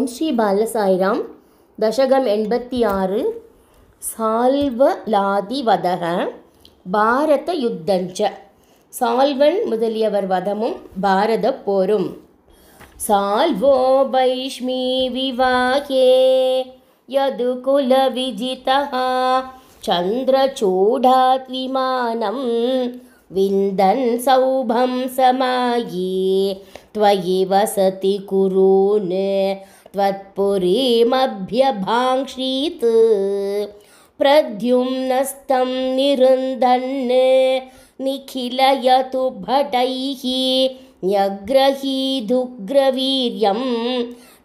ஓம் ஸ்ரீ பாலசாயிராம் தசகம் எண்பத்தி ஆறு சால்வலாதிவதக பாரத யுத்தஞ்ச சால்வன் முதலியவர் வதமும் பாரத போரும் சால்வோ வைஷ்மீ விவாகே யது குல விஜிதா சந்திரச்சூடாத் விமானம் விந்தன் சௌபம் சமாயே துவயி வசதி कुरून् त्वत्पुरीमभ्यभाङ्क्षीत् प्रद्युम्नस्तं निरुन्धन् निखिलयतु भटैः न्यग्रहीदुग्रवीर्यं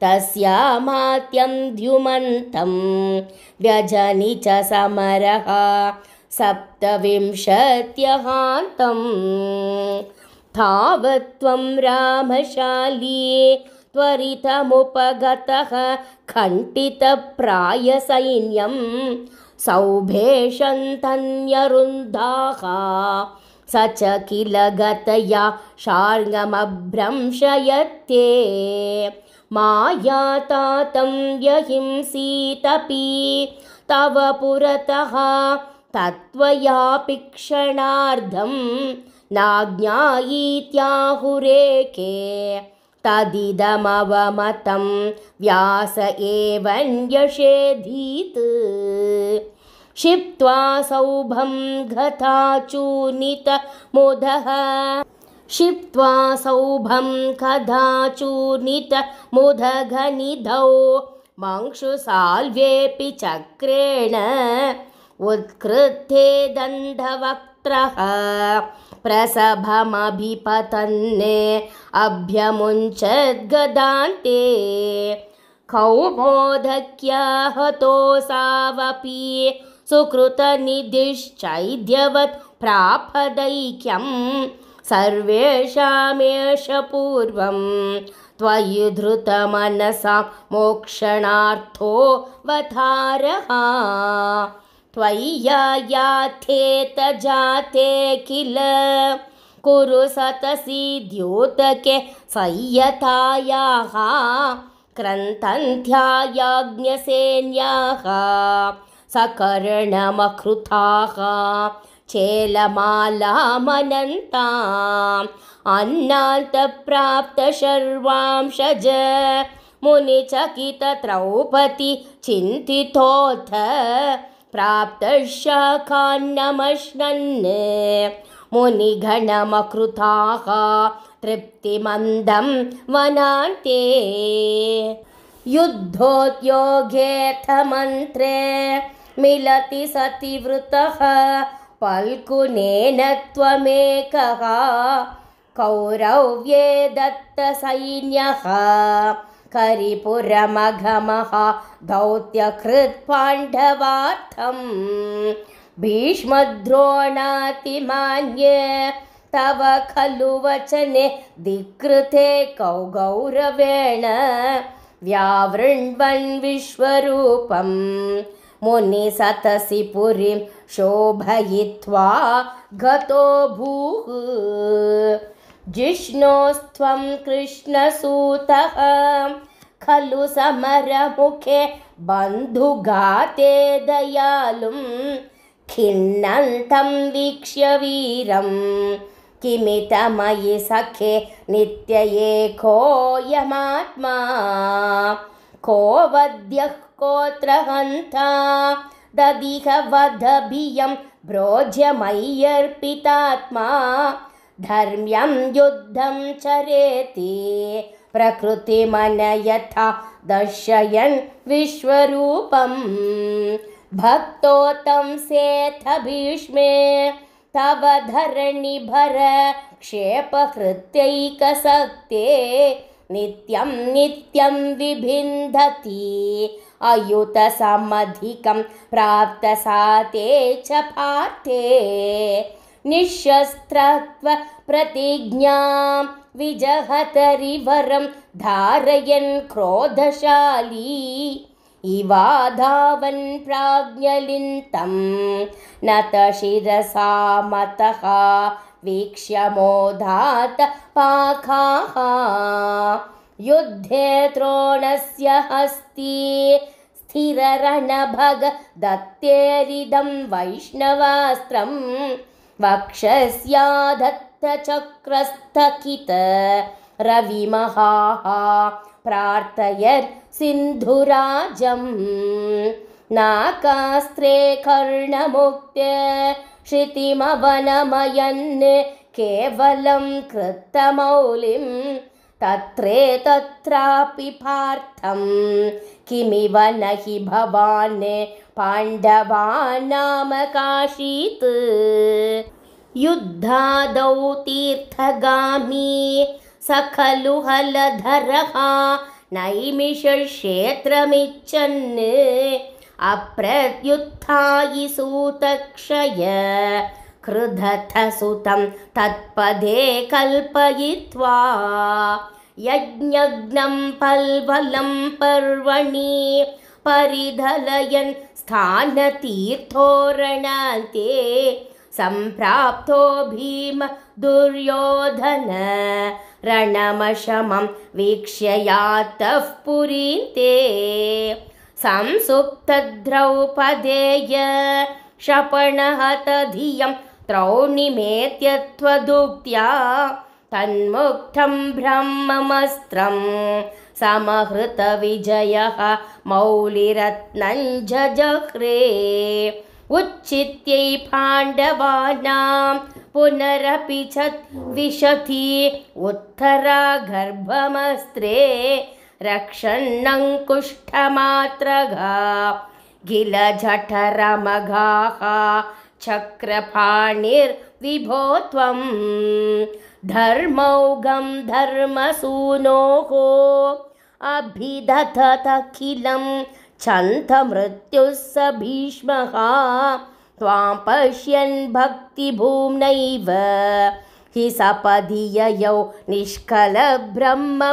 तस्यामात्यं द्युमन्तं व्यजनि च समरः सप्तविंशत्यहान्तम् तावत् त्वं त्वरितमुपगतः कण्टितप्रायसैन्यं सौभेषन्तन्यरुन्धाः स च किल गतया शार्ङ्गमभ्रंशयते मायातातं यहिंसीतपि तव पुरतः तत्त्वयापि क्षणार्धं तदिदमवमतं व्यास एव न्यषेधीत् क्षिप्त्वाधः क्षिप्त्वा सौभं कथा चूनित मोधघनिधौ मंशुसाल्व्येऽपि चक्रेण उत्कृत्ते दण्डवक् प्रसभमभिपतन्ने अभ्यमुञ्चद्गदान्ते कौमोदक्याहतोसावपि सुकृतनिधिश्चैद्यवत् प्रापदैक्यं सर्वेषामेष पूर्वं त्वयि धृतमनसा मोक्षणार्थो त्वय्या याथेत जाते किल कुरु सतसि द्योतके संयतायाः क्रन्थन्ध्यायाज्ञसेन्याः सकर्णमकृताः चेलमालामनन्ता अन्नान्तप्राप्तशर्वांशज सज मुनिचकितद्रौपदी चिन्तितोऽथ प्राप्तशाखान्नमश्नन् मुनिघणमकृताः तृप्तिमन्दं वनान्ते युद्धोद्योगेऽथ मन्त्रे मिलति वृतः पल्कुनेन त्वमेकः कौरव्ये दत्तसैन्यः करिपुरमघमःत्यकृत्पाण्डवार्थं भीष्मद्रोणातिमान्य तव खलु वचने दिकृते कौ गौरवेण विश्वरूपं मुनिसतसि पुरीं शोभयित्वा भूः जिष्णोस्त्वं कृष्णसूतः खलु समरमुखे बन्धुघाते दयालुं खिन्नन्तं वीक्ष्य वीरं किमितमयि सखे नित्यये कोऽयमात्मा को वद्यः कोत्र हन्ता धर्म्यं युद्धं चरेति प्रकृतिमन यथा दर्शयन् विश्वरूपं भक्तो तं सेथ भीष्मे तव धरणि क्षेपकृत्यैकसक्ते नित्यं नित्यं विभिन्दति अयुतसमधिकं प्राप्तसाते च पार्थे निश्श्रत्व प्रतिज्ञां विजहतरिवरं धारयन् क्रोधशाली इवाधावन् प्राज्ञलिन्तं प्राज्ञलि तं पाखाः मतः वीक्ष्यमोधात् पाखाः युद्धे द्रोणस्य हस्ते वैष्णवास्त्रं वक्षस्या दत्तचक्रस्थित रविमहा प्रार्थयर् सिन्धुराजम् नाकास्त्रे कर्णमुक्त श्रुतिमवनमयन् केवलं कृत्तमौलिम् तत्रे तत्रापि पार्थं किमिव न हि भवान् पाण्डवानाम काशीत् युद्धादौ तीर्थगामी स खलु हलधरः नैमिषक्षेत्रमिच्छन् अप्रत्युत्थायि सूतक्षय ्रुधथ सुतं तत्पदे कल्पयित्वा यज्ञं पल्वलं पर्वणि परिधलयन् स्थानतीर्थोरणान्ते सम्प्राप्तो भीम दुर्योधन रणमशमं वीक्ष्य यातः पुरीते संसुप्तद्रौपदेय शपणः तधियं त्रौणिमेत्यत्वदुक्त्या तन्मुक्तं ब्रह्ममस्त्रं समहृतविजयः मौलिरत्नं झजह्रे उच्छित्यै पाण्डवानां पुनरपि छत् विशथि उत्तरागर्भमस्त्रे रक्षन्नङ्कुष्ठमात्रघा गिलझठ चक्रपाणिर्विभो त्वं धर्मौघं धर्मसूनोः अभिदथतखिलं छन्दमृत्युः स भीष्मः त्वां पश्यन् भक्तिभूम्नैव हि सपदि ययौ निष्कलब्रह्म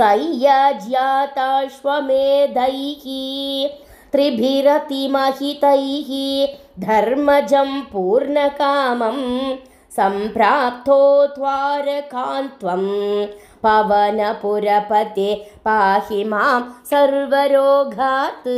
सय्यज्ञाताश्वमेधैः त्रिभिरतिमहितैः धर्मजं पूर्णकामं सम्प्राप्तो द्वारकान्त्वं पवनपुरपते पाहि मां सर्वरोगात्